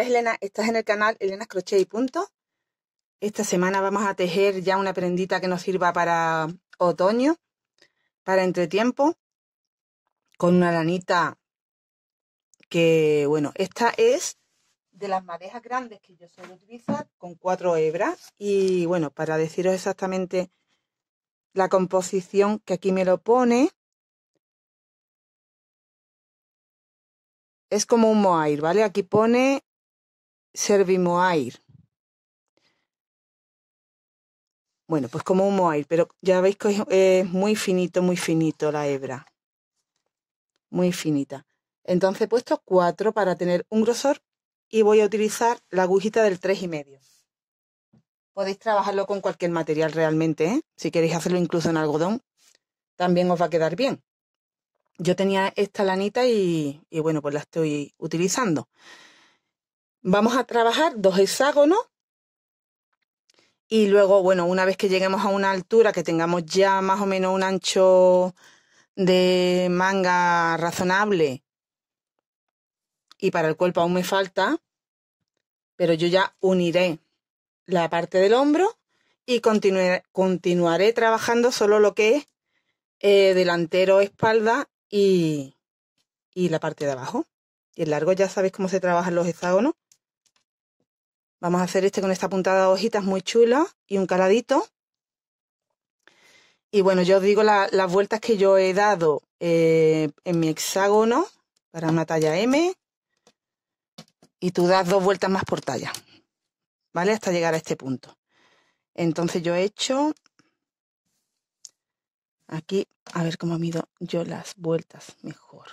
es Elena, estás en el canal Elena Crochet y Punto. Esta semana vamos a tejer ya una prendita que nos sirva para otoño, para entretiempo, con una lanita que, bueno, esta es de las madejas grandes que yo suelo utilizar, con cuatro hebras. Y bueno, para deciros exactamente la composición que aquí me lo pone, es como un mohair, ¿vale? Aquí pone Servimoair. Bueno, pues como un moair, pero ya veis que es, muy finito, muy finito la hebra. Muy finita. Entonces he puesto cuatro para tener un grosor y voy a utilizar la agujita del tres y medio. Podéis trabajarlo con cualquier material realmente, ¿eh? si queréis hacerlo incluso en algodón, también os va a quedar bien. Yo tenía esta lanita y bueno, pues la estoy utilizando. Vamos a trabajar dos hexágonos y luego, bueno, una vez que lleguemos a una altura que tengamos ya más o menos un ancho de manga razonable y para el cuerpo aún me falta, pero yo ya uniré la parte del hombro y continuaré, trabajando solo lo que es eh, delantero, espalda y, y la parte de abajo. Y el largo ya sabéis cómo se trabajan los hexágonos. Vamos a hacer este con esta puntada de hojitas muy chula y un caladito. Y bueno, yo os digo las vueltas que yo he dado eh, en mi hexágono para una talla M. Y tú das dos vueltas más por talla, ¿vale? Hasta llegar a este punto. Entonces yo he hecho aquí, a ver cómo mido yo las vueltas mejor.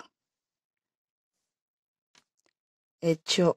He hecho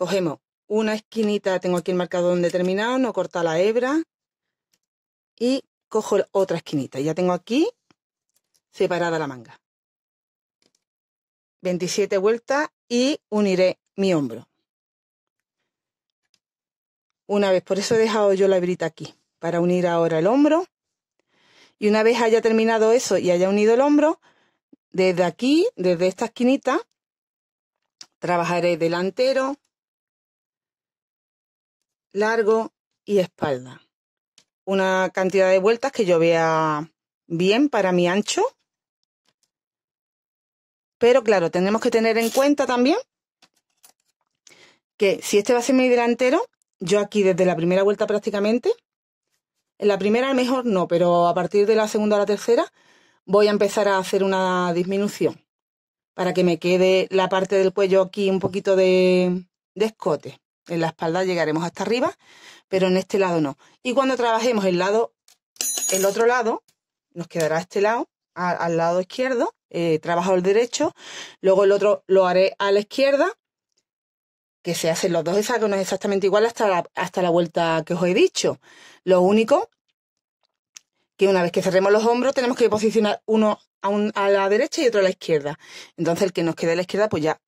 Cogemos una esquinita, tengo aquí el marcador donde terminado, no corta la hebra y cojo otra esquinita. Ya tengo aquí separada la manga. 27 vueltas y uniré mi hombro. Una vez, por eso he dejado yo la hebrita aquí, para unir ahora el hombro. Y una vez haya terminado eso y haya unido el hombro, desde aquí, desde esta esquinita, trabajaré delantero, largo y espalda. Una cantidad de vueltas que yo vea bien para mi ancho. Pero claro, tenemos que tener en cuenta también que si este va a ser mi delantero, yo aquí desde la primera vuelta prácticamente, en la primera mejor no, pero a partir de la segunda o la tercera voy a empezar a hacer una disminución para que me quede la parte del cuello aquí un poquito de escote. En la espalda llegaremos hasta arriba, pero en este lado no. Y cuando trabajemos el lado, el otro lado, nos quedará este lado, al, lado izquierdo, eh, trabajo el derecho, luego el otro lo haré a la izquierda, que se hacen los dos es exactamente igual hasta la, hasta la vuelta que os he dicho. Lo único que una vez que cerremos los hombros tenemos que posicionar uno a, a la derecha y otro a la izquierda. Entonces el que nos quede a la izquierda pues ya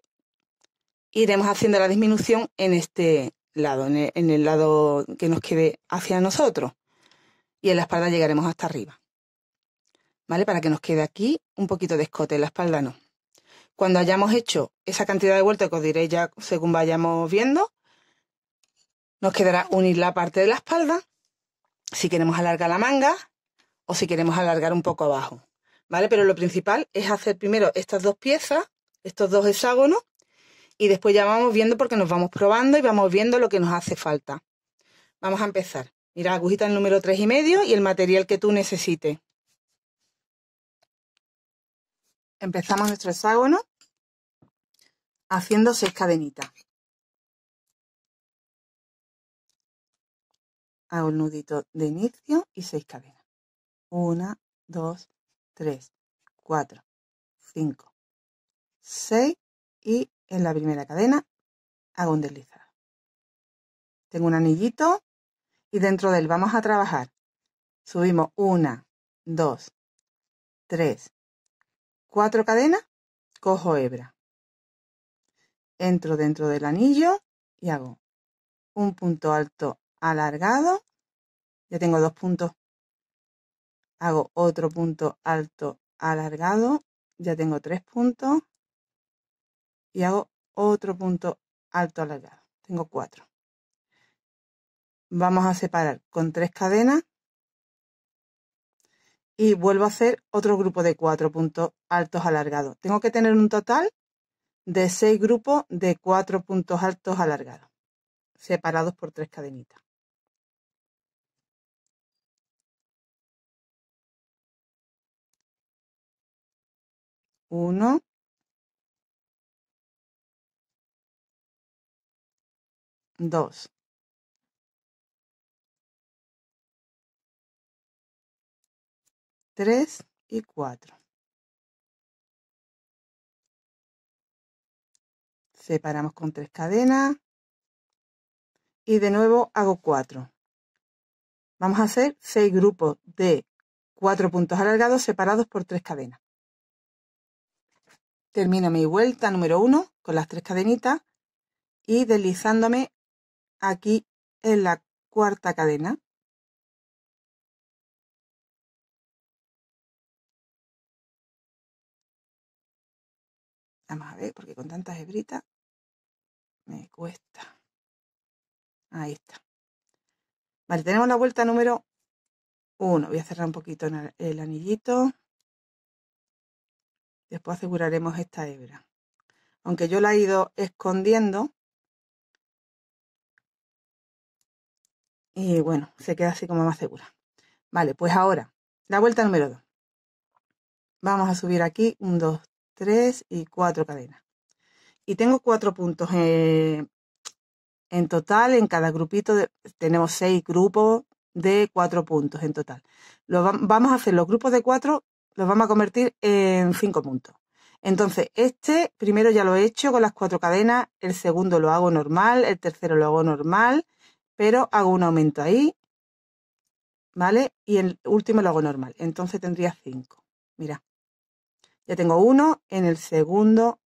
iremos haciendo la disminución en este lado, en el, lado que nos quede hacia nosotros. Y en la espalda llegaremos hasta arriba. ¿Vale? Para que nos quede aquí un poquito de escote, en la espalda no. Cuando hayamos hecho esa cantidad de vueltas que os diré ya según vayamos viendo, nos quedará unir la parte de la espalda, si queremos alargar la manga o si queremos alargar un poco abajo, ¿vale? Pero lo principal es hacer primero estas dos piezas, estos dos hexágonos, y después ya vamos viendo porque nos vamos probando y vamos viendo lo que nos hace falta. Vamos a empezar. Mira agujita el número tres y medio y el material que tú necesites. Empezamos nuestro hexágono haciendo seis cadenitas. Hago un nudito de inicio y seis cadenas. Una, 2 3 4 5 6 y en la primera cadena hago un deslizado. Tengo un anillito y dentro de él vamos a trabajar. Subimos una, dos, tres, cuatro cadenas, cojo hebra. Entro dentro del anillo y hago un punto alto alargado. Ya tengo dos puntos. Hago otro punto alto alargado. Ya tengo tres puntos y hago otro punto alto alargado. Tengo cuatro. Vamos a separar con tres cadenas y vuelvo a hacer otro grupo de cuatro puntos altos alargados. Tengo que tener un total de seis grupos de cuatro puntos altos alargados, separados por tres cadenitas. Uno, 2, 3 y 4. Separamos con 3 cadenas y de nuevo hago 4. Vamos a hacer 6 grupos de 4 puntos alargados separados por 3 cadenas. Termino mi vuelta número 1 con las 3 cadenitas y deslizándome aquí en la cuarta cadena. Vamos a ver, porque con tantas hebritas me cuesta. Ahí está. Vale, tenemos la vuelta número uno, Voy a cerrar un poquito el anillito. Después aseguraremos esta hebra. Aunque yo la he ido escondiendo, Y bueno, se queda así como más segura. Vale, pues ahora, la vuelta número 2. Vamos a subir aquí 1, 2, 3 y 4 cadenas. Y tengo cuatro puntos eh, en total, en cada grupito tenemos seis grupos de cuatro puntos en total. vamos a hacer los grupos de cuatro los vamos a convertir en cinco puntos. Entonces, este primero ya lo he hecho con las cuatro cadenas, el segundo lo hago normal, el tercero lo hago normal pero hago un aumento ahí, ¿vale? Y el último lo hago normal, entonces tendría 5. Mira, ya tengo uno, en el segundo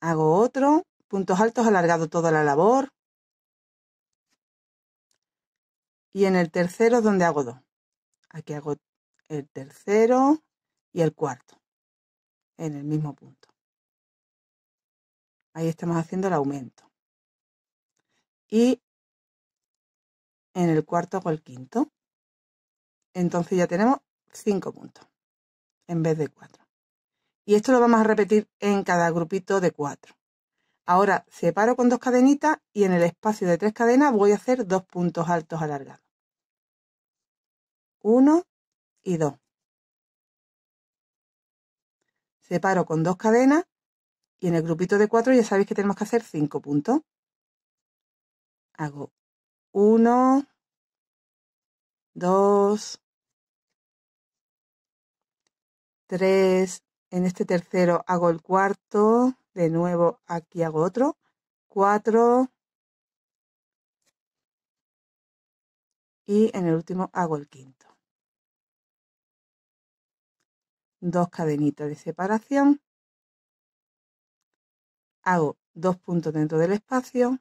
hago otro, puntos altos alargado toda la labor, y en el tercero donde hago dos. Aquí hago el tercero y el cuarto en el mismo punto. Ahí estamos haciendo el aumento y en el cuarto con el quinto. Entonces ya tenemos cinco puntos en vez de cuatro. Y esto lo vamos a repetir en cada grupito de cuatro. Ahora separo con dos cadenitas y en el espacio de tres cadenas voy a hacer dos puntos altos alargados. Uno y dos. Separo con dos cadenas y en el grupito de cuatro ya sabéis que tenemos que hacer cinco puntos hago uno, dos, tres, en este tercero hago el cuarto, de nuevo aquí hago otro, cuatro, y en el último hago el quinto. Dos cadenitas de separación, hago dos puntos dentro del espacio,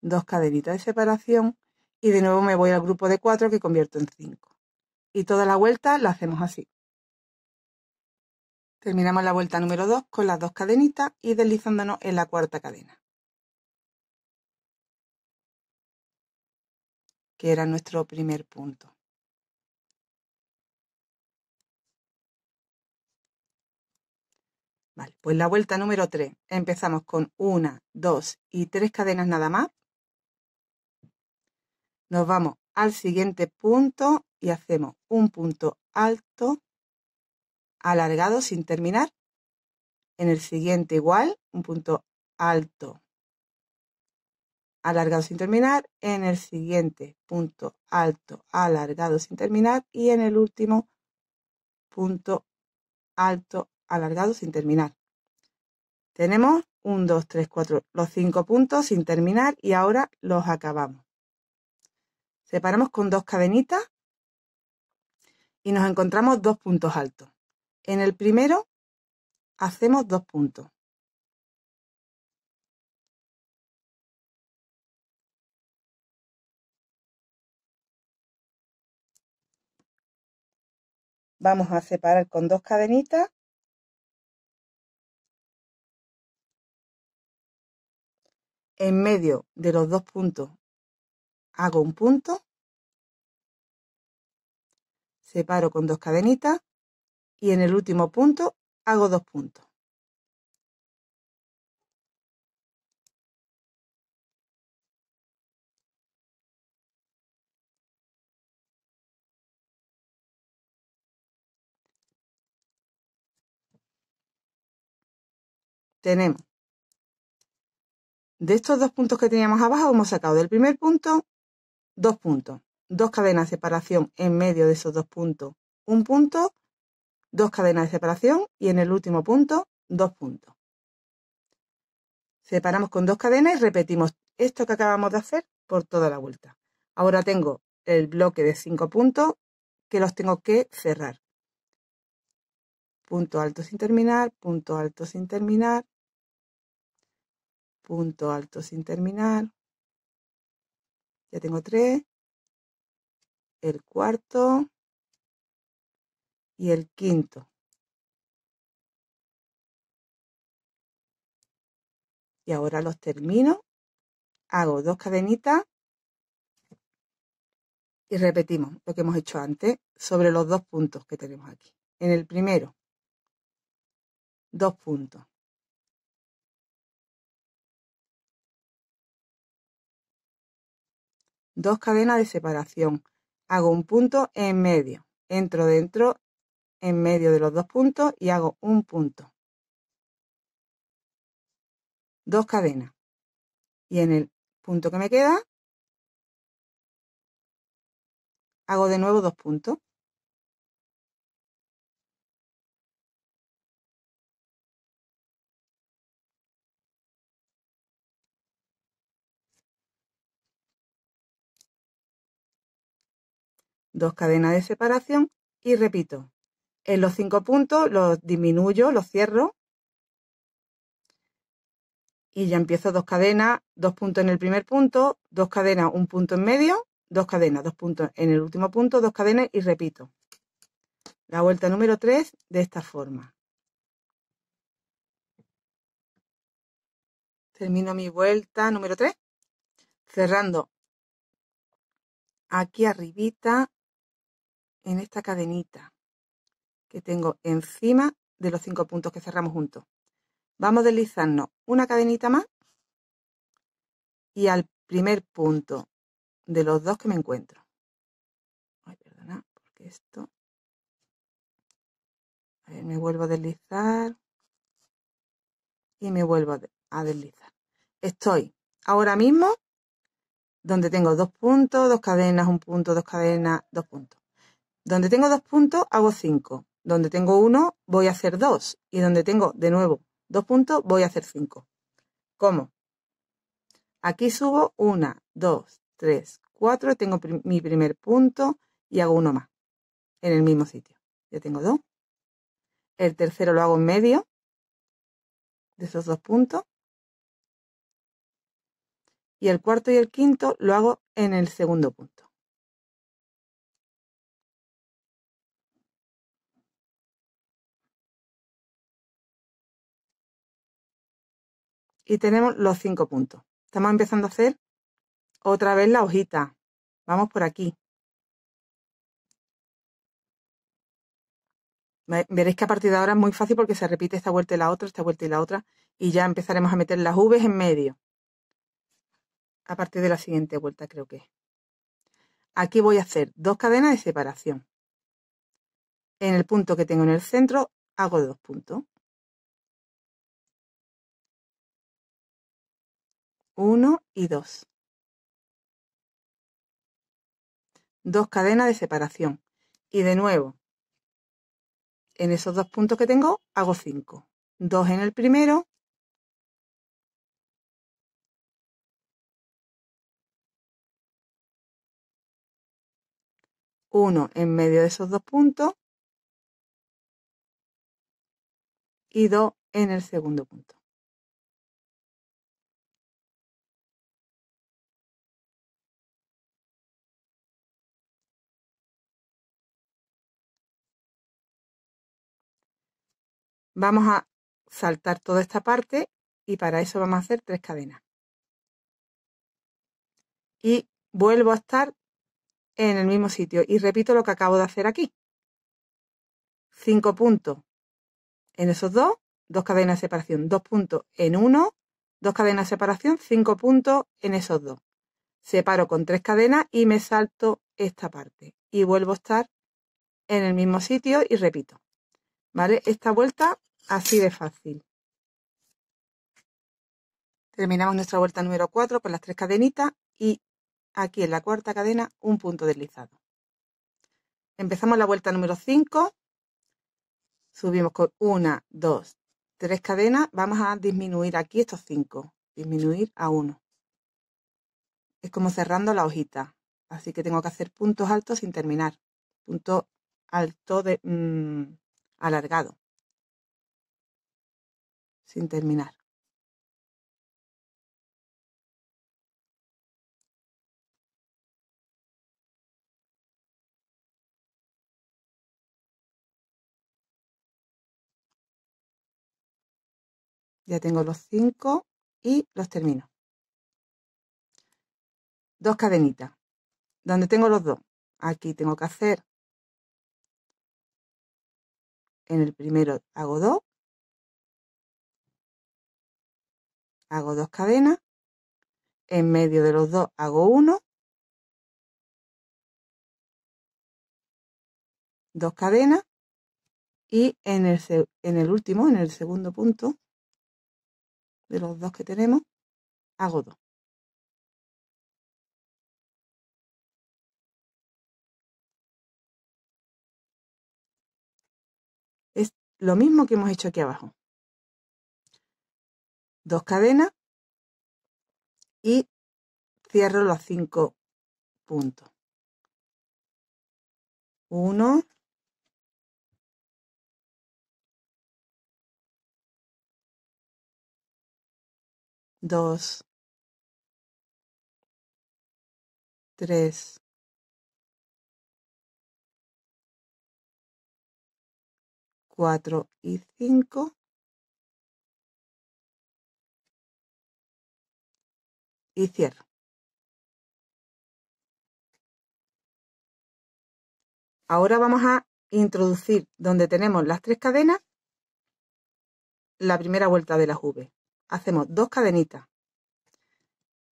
dos cadenitas de separación y de nuevo me voy al grupo de cuatro que convierto en cinco. Y toda la vuelta la hacemos así. Terminamos la vuelta número 2 con las dos cadenitas y deslizándonos en la cuarta cadena. Que era nuestro primer punto. Vale, pues la vuelta número 3 empezamos con una, dos y tres cadenas nada más nos vamos al siguiente punto y hacemos un punto alto alargado sin terminar. En el siguiente igual, un punto alto alargado sin terminar. En el siguiente punto alto alargado sin terminar. Y en el último punto alto alargado sin terminar. Tenemos 1, 2, 3, 4, los cinco puntos sin terminar y ahora los acabamos. Separamos con dos cadenitas y nos encontramos dos puntos altos. En el primero hacemos dos puntos. Vamos a separar con dos cadenitas en medio de los dos puntos hago un punto, separo con dos cadenitas y en el último punto hago dos puntos. Tenemos de estos dos puntos que teníamos abajo, hemos sacado del primer punto dos puntos, dos cadenas de separación en medio de esos dos puntos, un punto, dos cadenas de separación y en el último punto, dos puntos. Separamos con dos cadenas y repetimos esto que acabamos de hacer por toda la vuelta. Ahora tengo el bloque de cinco puntos que los tengo que cerrar. Punto alto sin terminar, punto alto sin terminar, punto alto sin terminar, ya tengo tres. El cuarto. Y el quinto. Y ahora los termino. Hago dos cadenitas. Y repetimos lo que hemos hecho antes sobre los dos puntos que tenemos aquí. En el primero, dos puntos. dos cadenas de separación. Hago un punto en medio, entro dentro en medio de los dos puntos y hago un punto. Dos cadenas. Y en el punto que me queda, hago de nuevo dos puntos. dos cadenas de separación y repito. En los cinco puntos los disminuyo, los cierro y ya empiezo dos cadenas, dos puntos en el primer punto, dos cadenas, un punto en medio, dos cadenas, dos puntos en el último punto, dos cadenas y repito. La vuelta número 3 de esta forma. Termino mi vuelta número 3 cerrando aquí arribita en esta cadenita que tengo encima de los cinco puntos que cerramos juntos. Vamos deslizando una cadenita más y al primer punto de los dos que me encuentro. perdona, porque esto... me vuelvo a deslizar y me vuelvo a deslizar. Estoy ahora mismo donde tengo dos puntos, dos cadenas, un punto, dos cadenas, dos puntos. Donde tengo dos puntos, hago cinco. Donde tengo uno, voy a hacer dos. Y donde tengo, de nuevo, dos puntos, voy a hacer cinco. ¿Cómo? Aquí subo una, dos, tres, cuatro. Tengo mi primer punto y hago uno más en el mismo sitio. Ya tengo dos. El tercero lo hago en medio de esos dos puntos. Y el cuarto y el quinto lo hago en el segundo punto. y tenemos los cinco puntos. Estamos empezando a hacer otra vez la hojita. Vamos por aquí. Veréis que a partir de ahora es muy fácil porque se repite esta vuelta y la otra, esta vuelta y la otra, y ya empezaremos a meter las V en medio. A partir de la siguiente vuelta creo que Aquí voy a hacer dos cadenas de separación. En el punto que tengo en el centro hago dos puntos. 1 y 2. Dos cadenas de separación. Y de nuevo, en esos dos puntos que tengo, hago 5. Dos en el primero. Uno en medio de esos dos puntos y dos en el segundo punto. Vamos a saltar toda esta parte y para eso vamos a hacer tres cadenas. Y vuelvo a estar en el mismo sitio y repito lo que acabo de hacer aquí. Cinco puntos en esos dos, dos cadenas de separación, dos puntos en uno, dos cadenas de separación, cinco puntos en esos dos. Separo con tres cadenas y me salto esta parte y vuelvo a estar en el mismo sitio y repito. ¿Vale? Esta vuelta así de fácil. Terminamos nuestra vuelta número 4 con las tres cadenitas y aquí en la cuarta cadena un punto deslizado. Empezamos la vuelta número 5, subimos con una, dos, tres cadenas, vamos a disminuir aquí estos 5, disminuir a 1. Es como cerrando la hojita, así que tengo que hacer puntos altos sin terminar, punto alto de, mm, alargado, sin terminar. Ya tengo los cinco y los termino. Dos cadenitas, donde tengo los dos. Aquí tengo que hacer en el primero hago dos, hago dos cadenas, en medio de los dos hago uno, dos cadenas y en el, en el último, en el segundo punto de los dos que tenemos, hago dos. lo mismo que hemos hecho aquí abajo. Dos cadenas y cierro los cinco puntos. Uno. Dos. Tres. 4 y 5 Y cierro. Ahora vamos a introducir donde tenemos las tres cadenas la primera vuelta de la V. Hacemos dos cadenitas.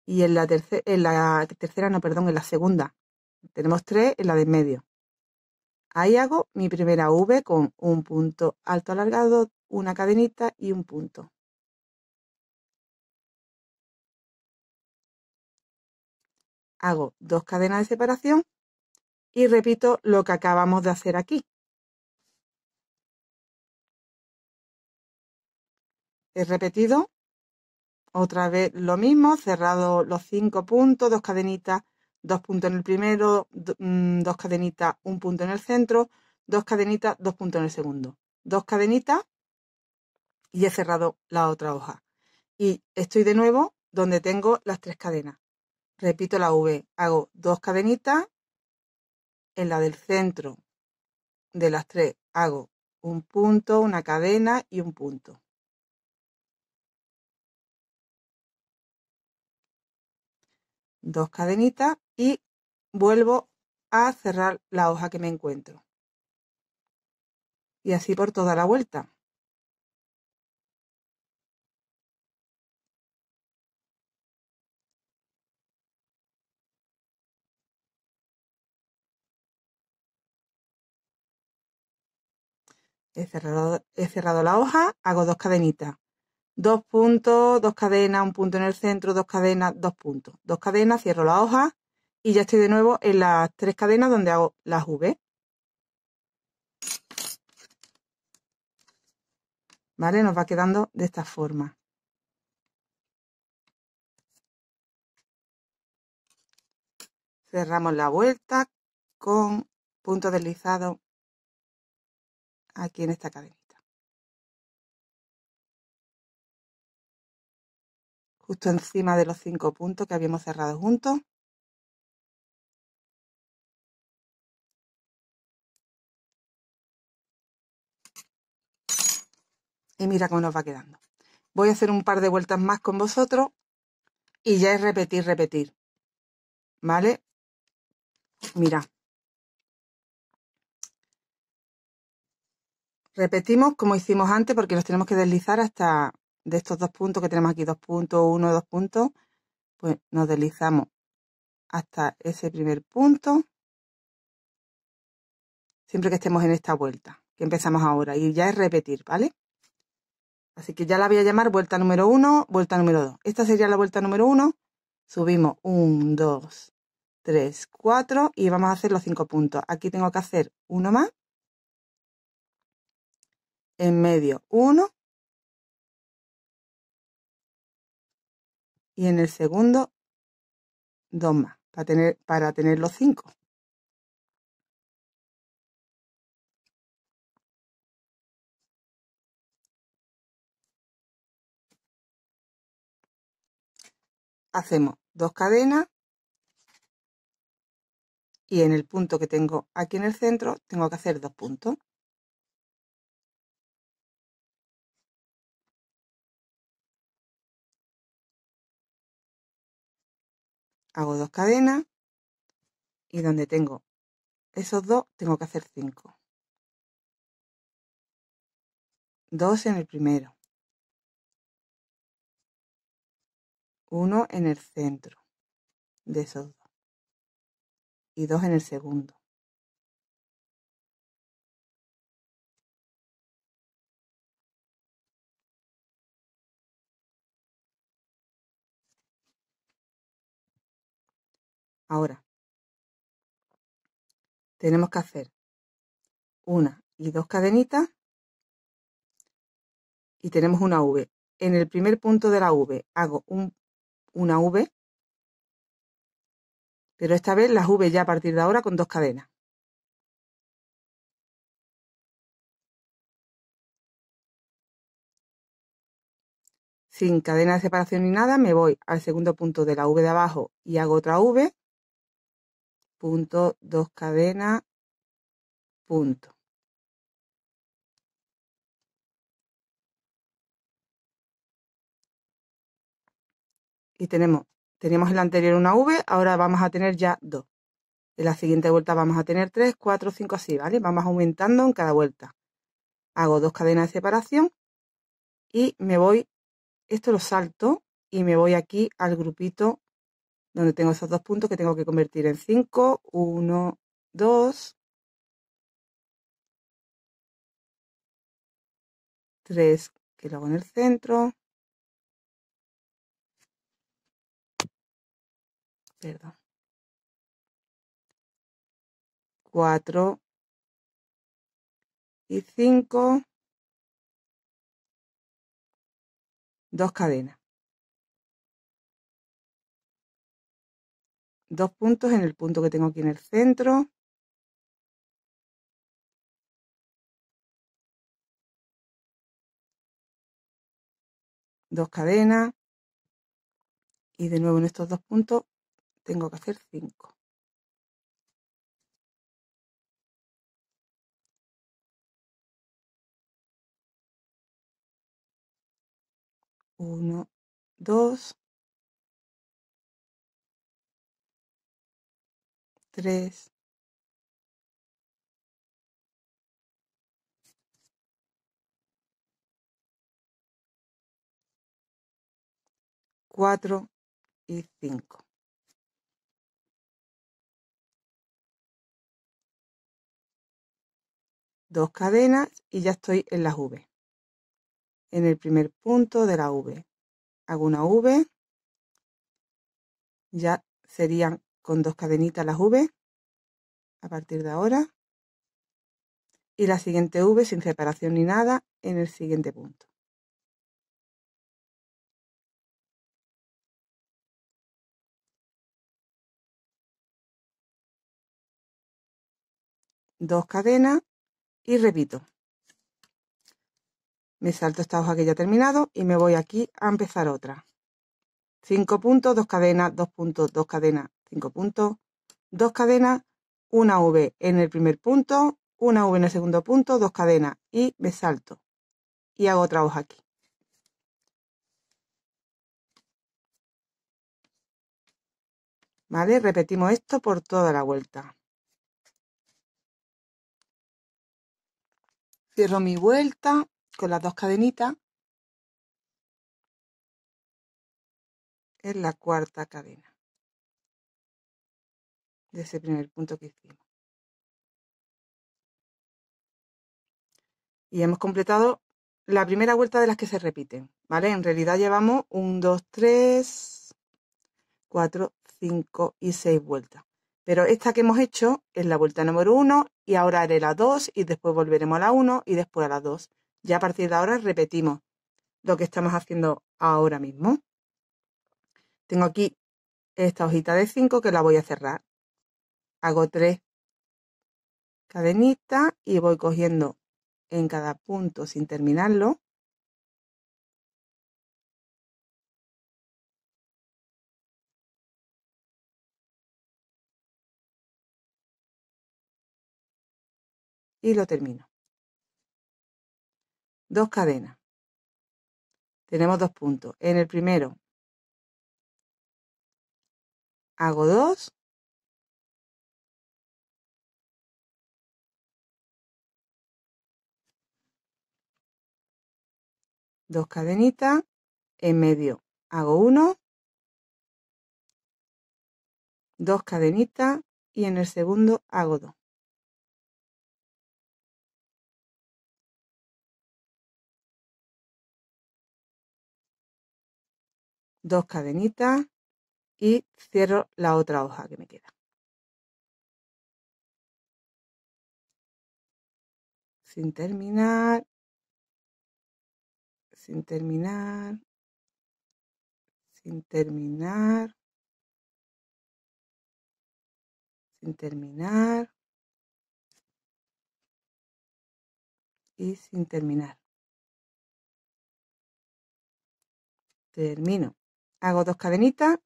Y en la, tercera en la tercera, no, perdón, en la segunda. Tenemos tres en la de en medio. Ahí hago mi primera V con un punto alto alargado, una cadenita y un punto. Hago dos cadenas de separación y repito lo que acabamos de hacer aquí. He repetido otra vez lo mismo, cerrado los cinco puntos, dos cadenitas dos puntos en el primero, mm, dos cadenitas, un punto en el centro, dos cadenitas, dos puntos en el segundo, dos cadenitas y he cerrado la otra hoja. Y estoy de nuevo donde tengo las tres cadenas. Repito la V, hago dos cadenitas, en la del centro de las tres hago un punto, una cadena y un punto. dos cadenitas y vuelvo a cerrar la hoja que me encuentro. Y así por toda la vuelta. He cerrado, he cerrado la hoja, hago dos cadenitas dos puntos, dos cadenas, un punto en el centro, dos cadenas, dos puntos, dos cadenas, cierro la hoja y ya estoy de nuevo en las tres cadenas donde hago las V. ¿Vale? Nos va quedando de esta forma. Cerramos la vuelta con punto deslizado aquí en esta cadena. justo encima de los cinco puntos que habíamos cerrado juntos. Y mira cómo nos va quedando. Voy a hacer un par de vueltas más con vosotros y ya es repetir, repetir. ¿Vale? Mira. Repetimos como hicimos antes porque los tenemos que deslizar hasta de estos dos puntos que tenemos aquí, dos puntos, uno, dos puntos, pues nos deslizamos hasta ese primer punto, siempre que estemos en esta vuelta, que empezamos ahora, y ya es repetir, ¿vale? Así que ya la voy a llamar vuelta número 1, vuelta número 2. Esta sería la vuelta número uno. Subimos un, dos, tres, cuatro, y vamos a hacer los cinco puntos. Aquí tengo que hacer uno más. En medio uno. y en el segundo dos más para tener, para tener los cinco. Hacemos dos cadenas y en el punto que tengo aquí en el centro tengo que hacer dos puntos. hago dos cadenas y donde tengo esos dos tengo que hacer cinco. Dos en el primero. Uno en el centro de esos dos. Y dos en el segundo. Ahora, tenemos que hacer una y dos cadenitas y tenemos una V. En el primer punto de la V hago una V, pero esta vez las V ya a partir de ahora con dos cadenas. Sin cadena de separación ni nada, me voy al segundo punto de la V de abajo y hago otra V Punto, dos cadenas, punto. Y tenemos, teníamos el anterior una V, ahora vamos a tener ya dos. En la siguiente vuelta vamos a tener tres, cuatro, cinco, así, ¿vale? Vamos aumentando en cada vuelta. Hago dos cadenas de separación y me voy, esto lo salto y me voy aquí al grupito donde tengo esos dos puntos que tengo que convertir en 5, 1, 2, 3, que lo hago en el centro, perdón, 4 y 5, dos cadenas. dos puntos en el punto que tengo aquí en el centro. Dos cadenas. Y de nuevo en estos dos puntos tengo que hacer cinco. Uno, dos, tres cuatro y cinco. Dos cadenas y ya estoy en las V. En el primer punto de la V. Hago una V. Ya serían con dos cadenitas las V a partir de ahora y la siguiente V sin separación ni nada en el siguiente punto. Dos cadenas y repito. Me salto esta hoja que ya he terminado y me voy aquí a empezar otra. cinco puntos, dos cadenas, dos puntos, dos cadenas, 5 puntos, dos cadenas, una V en el primer punto, una V en el segundo punto, dos cadenas y me salto y hago otra hoja aquí. ¿Vale? Repetimos esto por toda la vuelta. Cierro mi vuelta con las dos cadenitas. En la cuarta cadena de ese primer punto que hicimos. Y hemos completado la primera vuelta de las que se repiten, ¿vale? En realidad llevamos 1, 2, 3, 4, 5 y 6 vueltas. Pero esta que hemos hecho es la vuelta número 1 y ahora haré la 2 y después volveremos a la 1 y después a la 2. Ya a partir de ahora repetimos lo que estamos haciendo ahora mismo. Tengo aquí esta hojita de 5 que la voy a cerrar hago tres cadenitas y voy cogiendo en cada punto sin terminarlo. Y lo termino. Dos cadenas. Tenemos dos puntos. En el primero hago dos dos cadenitas en medio hago uno dos cadenitas y en el segundo hago dos dos cadenitas y cierro la otra hoja que me queda. Sin terminar, sin terminar, sin terminar, sin terminar y sin terminar. Termino. Hago dos cadenitas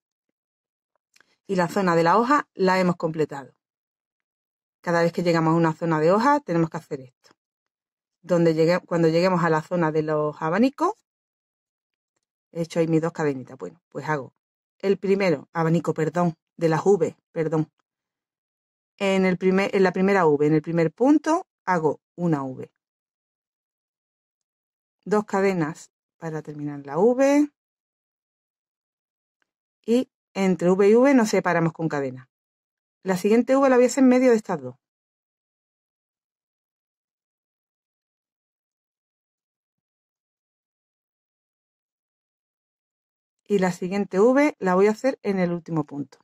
y la zona de la hoja la hemos completado. Cada vez que llegamos a una zona de hoja tenemos que hacer esto donde cuando lleguemos a la zona de los abanicos, he hecho ahí mis dos cadenitas. Bueno, pues hago el primero, abanico, perdón, de las V, perdón. En, el primer, en la primera V, en el primer punto, hago una V. Dos cadenas para terminar la V. Y entre V y V nos separamos con cadena. La siguiente V la voy a hacer en medio de estas dos. y la siguiente V la voy a hacer en el último punto.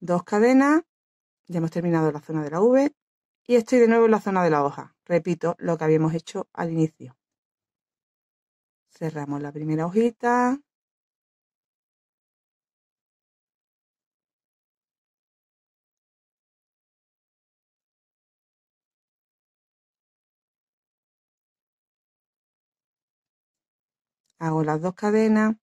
Dos cadenas, ya hemos terminado la zona de la V y estoy de nuevo en la zona de la hoja. Repito lo que habíamos hecho al inicio. Cerramos la primera hojita, hago las dos cadenas,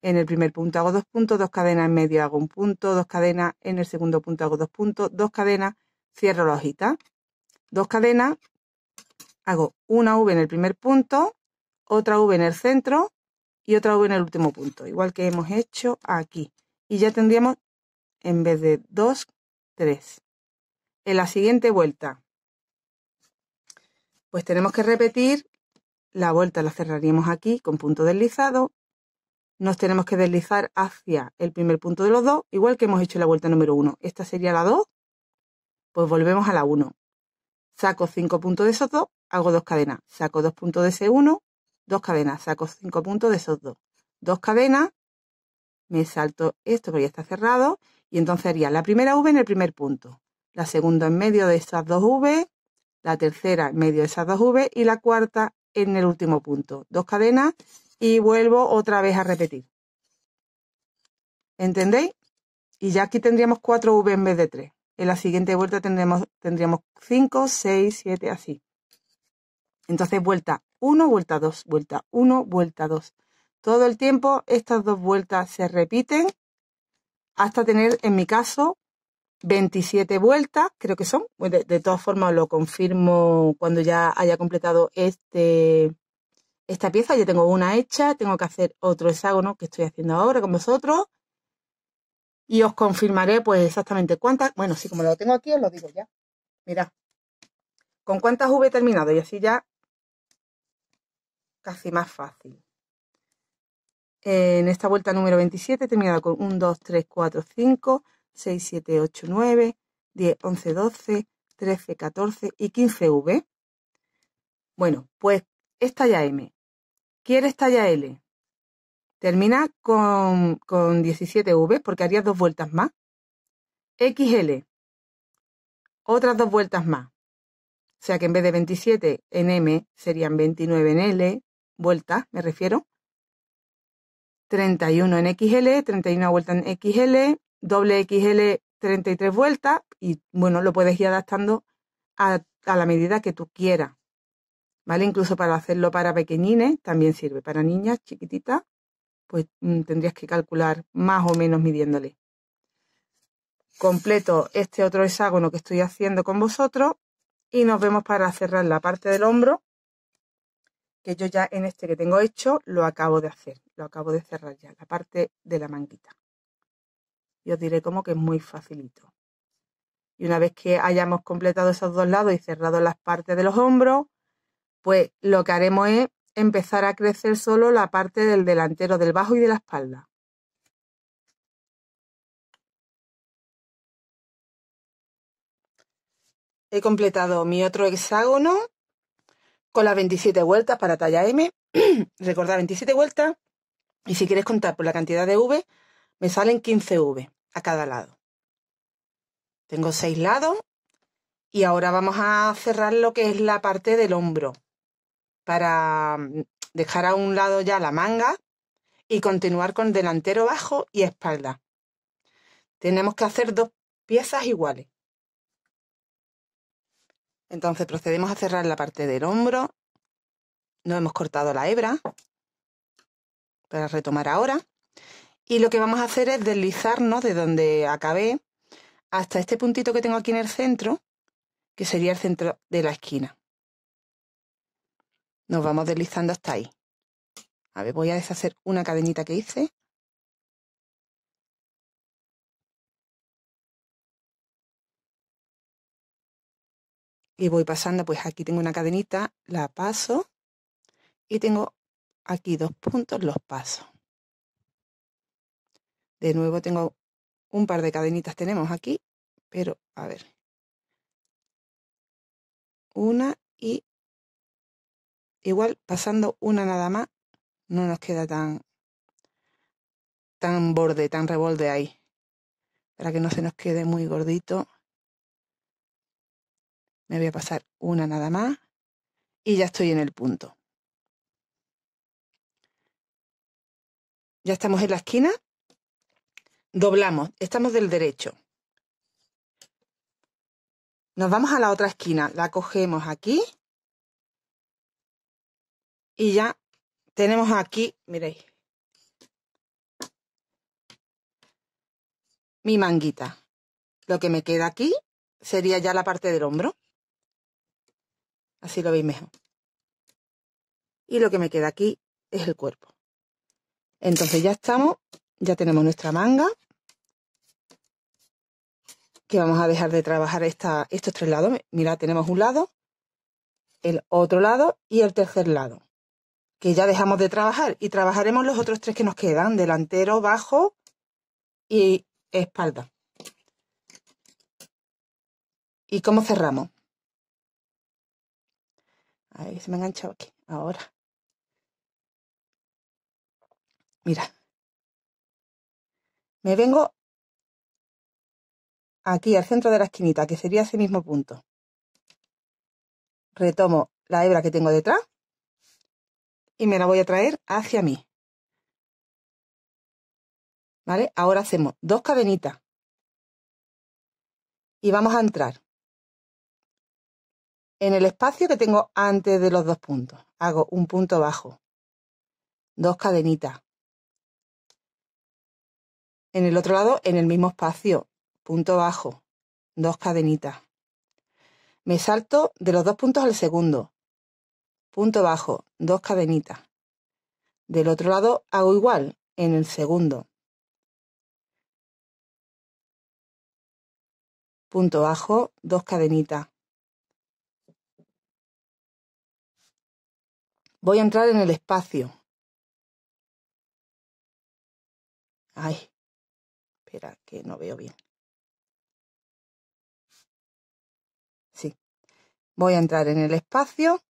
en el primer punto hago dos puntos, dos cadenas en medio hago un punto, dos cadenas, en el segundo punto hago dos puntos, dos cadenas, cierro la hojita, dos cadenas, hago una V en el primer punto, otra V en el centro y otra V en el último punto, igual que hemos hecho aquí. Y ya tendríamos, en vez de dos, tres. En la siguiente vuelta, pues tenemos que repetir la vuelta la cerraríamos aquí con punto deslizado. Nos tenemos que deslizar hacia el primer punto de los dos, igual que hemos hecho la vuelta número 1. Esta sería la 2. Pues volvemos a la 1. Saco 5 puntos de esos dos, hago dos cadenas. Saco 2 puntos de ese 1, dos cadenas. Saco 5 puntos de esos dos. Dos cadenas. Me salto esto porque ya está cerrado. Y entonces haría la primera V en el primer punto. La segunda en medio de esas dos V, la tercera en medio de esas dos V y la cuarta en el último punto. Dos cadenas y vuelvo otra vez a repetir. ¿Entendéis? Y ya aquí tendríamos 4 V en vez de 3. En la siguiente vuelta tendremos, tendríamos 5, 6, 7, así. Entonces vuelta 1, vuelta 2, vuelta 1, vuelta 2. Todo el tiempo estas dos vueltas se repiten hasta tener, en mi caso, 27 vueltas, creo que son. De, todas formas, lo confirmo cuando ya haya completado este, esta pieza. Ya tengo una hecha, tengo que hacer otro hexágono que estoy haciendo ahora con vosotros. Y os confirmaré pues exactamente cuántas. Bueno, sí, como lo tengo aquí, os lo digo ya. Mirad. ¿Con cuántas V he terminado? Y así ya casi más fácil. En esta vuelta número 27 he terminado con 1, 2, 3, 4, 5, 6, 7, 8, 9, 10, 11, 12, 13, 14 y 15V. Bueno, pues es talla M. ¿Quieres talla L? Termina con, 17V porque haría dos vueltas más. XL. Otras dos vueltas más. O sea que en vez de 27 en M serían 29 en L, vueltas, me refiero. 31 en XL, 31 vueltas en XL, doble XL 33 vueltas y bueno, lo puedes ir adaptando a, a, la medida que tú quieras. ¿Vale? Incluso para hacerlo para pequeñines también sirve. Para niñas chiquititas, pues mm, tendrías que calcular más o menos midiéndole. Completo este otro hexágono que estoy haciendo con vosotros y nos vemos para cerrar la parte del hombro que yo ya en este que tengo hecho lo acabo de hacer, lo acabo de cerrar ya, la parte de la manguita y os diré como que es muy facilito. Y una vez que hayamos completado esos dos lados y cerrado las partes de los hombros, pues lo que haremos es empezar a crecer solo la parte del delantero, del bajo y de la espalda. He completado mi otro hexágono con las 27 vueltas para talla M. Recordad 27 vueltas. Y si quieres contar por la cantidad de V, me salen 15 V a cada lado. Tengo 6 lados y ahora vamos a cerrar lo que es la parte del hombro para mm, dejar a un lado ya la manga y continuar con delantero bajo y espalda. Tenemos que hacer dos piezas iguales. Entonces procedemos a cerrar la parte del hombro. No hemos cortado la hebra para retomar ahora. Y lo que vamos a hacer es deslizarnos de donde acabé hasta este puntito que tengo aquí en el centro, que sería el centro de la esquina. Nos vamos deslizando hasta ahí. A ver, voy a deshacer una cadenita que hice. Y voy pasando, pues aquí tengo una cadenita, la paso. Y tengo aquí dos puntos, los paso. De nuevo tengo un par de cadenitas tenemos aquí, pero a ver. Una y igual pasando una nada más no nos queda tan tan borde, tan revolde ahí. Para que no se nos quede muy gordito. Me voy a pasar una nada más y ya estoy en el punto. Ya estamos en la esquina Doblamos, estamos del derecho. Nos vamos a la otra esquina, la cogemos aquí. Y ya tenemos aquí, miréis, mi manguita. Lo que me queda aquí sería ya la parte del hombro. Así lo veis mejor. Y lo que me queda aquí es el cuerpo. Entonces ya estamos ya tenemos nuestra manga. Que vamos a dejar de trabajar estos tres lados. Mira, tenemos un lado, el otro lado y el tercer lado. Que ya dejamos de trabajar y trabajaremos los otros tres que nos quedan. Delantero, bajo y espalda. ¿Y cómo cerramos? Ahí se me ha enganchado aquí. Ahora. Mira, me vengo aquí al centro de la esquinita, que sería ese mismo punto. Retomo la hebra que tengo detrás y me la voy a traer hacia mí. ¿Vale? Ahora hacemos dos cadenitas y vamos a entrar en el espacio que tengo antes de los dos puntos. Hago un punto bajo, dos cadenitas, en el otro lado, en el mismo espacio, punto bajo, dos cadenitas. Me salto de los dos puntos al segundo, punto bajo, dos cadenitas. Del otro lado hago igual, en el segundo. Punto bajo, dos cadenitas. Voy a entrar en el espacio. Ay, que no veo bien. Sí. Voy a entrar en el espacio.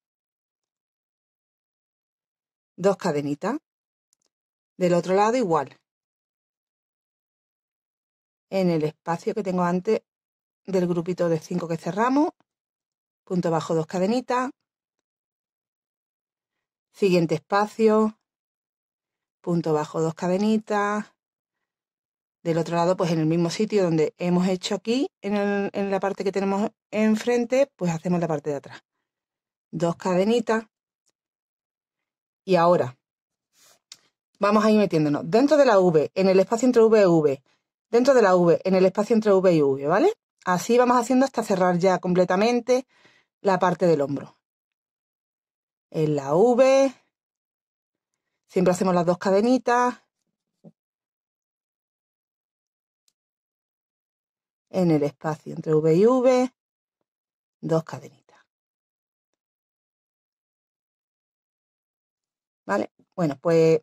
Dos cadenitas. Del otro lado igual. En el espacio que tengo antes del grupito de cinco que cerramos. Punto bajo, dos cadenitas. Siguiente espacio. Punto bajo, dos cadenitas. Del otro lado, pues en el mismo sitio donde hemos hecho aquí, en, la parte que tenemos enfrente, pues hacemos la parte de atrás. Dos cadenitas. Y ahora, vamos a ir metiéndonos dentro de la V, en el espacio entre V y V, dentro de la V, en el espacio entre V y V, ¿vale? Así vamos haciendo hasta cerrar ya completamente la parte del hombro. En la V, siempre hacemos las dos cadenitas, en el espacio entre V y V, dos cadenitas. ¿Vale? Bueno, pues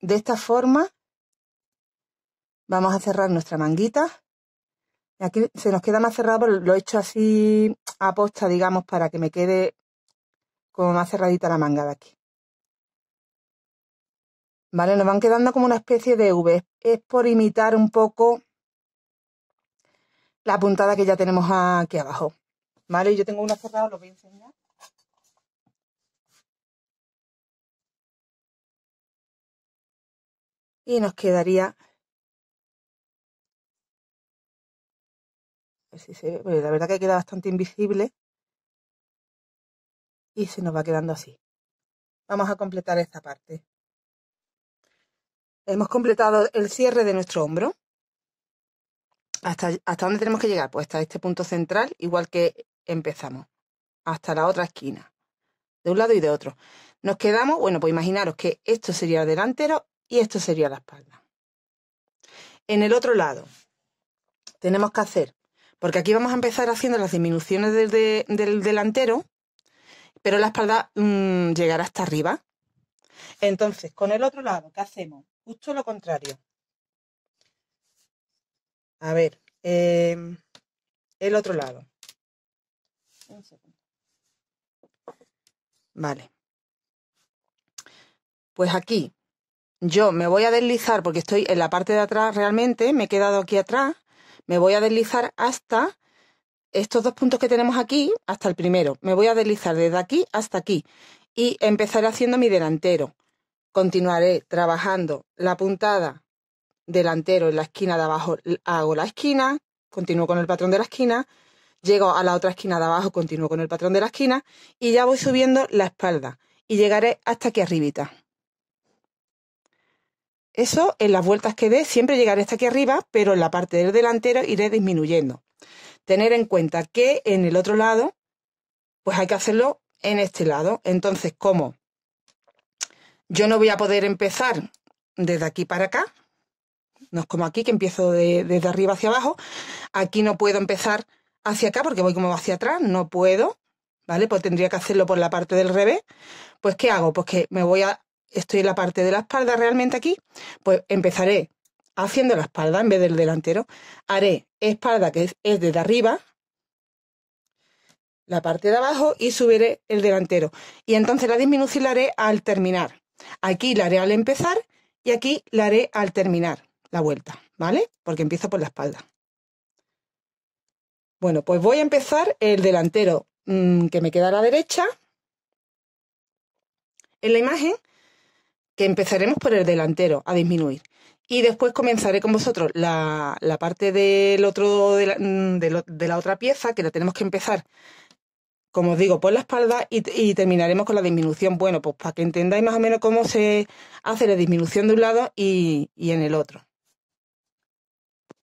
de esta forma vamos a cerrar nuestra manguita. Aquí se nos queda más cerrado, lo he hecho así a posta, digamos, para que me quede como más cerradita la manga de aquí. ¿Vale? Nos van quedando como una especie de V. Es por imitar un poco la puntada que ya tenemos aquí abajo. ¿Vale? Yo tengo una cerrada, lo voy a enseñar. Y nos quedaría... A se ve. la verdad que queda bastante invisible. Y se nos va quedando así. Vamos a completar esta parte. Hemos completado el cierre de nuestro hombro. ¿Hasta, dónde tenemos que llegar? Pues hasta este punto central, igual que empezamos, hasta la otra esquina, de un lado y de otro. Nos quedamos, bueno, pues imaginaros que esto sería el delantero y esto sería la espalda. En el otro lado, tenemos que hacer, porque aquí vamos a empezar haciendo las disminuciones del, delantero, pero la espalda mm, llegará hasta arriba. Entonces, con el otro lado, ¿qué hacemos? Justo lo contrario. A ver, em, el otro lado. Vale. Pues aquí yo me voy a deslizar porque estoy en la parte de atrás realmente, me he quedado aquí atrás, me voy a deslizar hasta estos dos puntos que tenemos aquí, hasta el primero. Me voy a deslizar desde aquí hasta aquí y empezaré haciendo mi delantero. Continuaré trabajando la puntada delantero en la esquina de abajo hago la esquina, continúo con el patrón de la esquina, llego a la otra esquina de abajo, continúo con el patrón de la esquina y ya voy subiendo la espalda y llegaré hasta aquí arribita. Eso en las vueltas que dé, siempre llegaré hasta aquí arriba, pero en la parte del delantero iré disminuyendo. Tener en cuenta que en el otro lado, pues hay que hacerlo en este lado. Entonces, ¿cómo? Yo no voy a poder empezar desde aquí para acá, no es como aquí que empiezo desde arriba hacia abajo. Aquí no puedo empezar hacia acá porque voy como hacia atrás, no puedo. ¿Vale? Pues tendría que hacerlo por la parte del revés. Pues ¿qué hago? Pues que me voy a... Estoy en la parte de la espalda realmente aquí. Pues empezaré haciendo la espalda en vez del delantero. Haré espalda que es, es desde arriba, la parte de abajo y subiré el delantero. Y entonces la disminución la haré al terminar. Aquí la haré al empezar y aquí la haré al terminar la vuelta, ¿vale? Porque empiezo por la espalda. Bueno, pues voy a empezar el delantero mm, que me queda a la derecha. En la imagen, que empezaremos por el delantero a disminuir. Y después comenzaré con vosotros la, la parte del otro, mm, de la, otra pieza, que la tenemos que empezar, como os digo, por la espalda y, y terminaremos con la disminución. Bueno, pues para que entendáis más o menos cómo se hace la disminución de un lado y, y en el otro.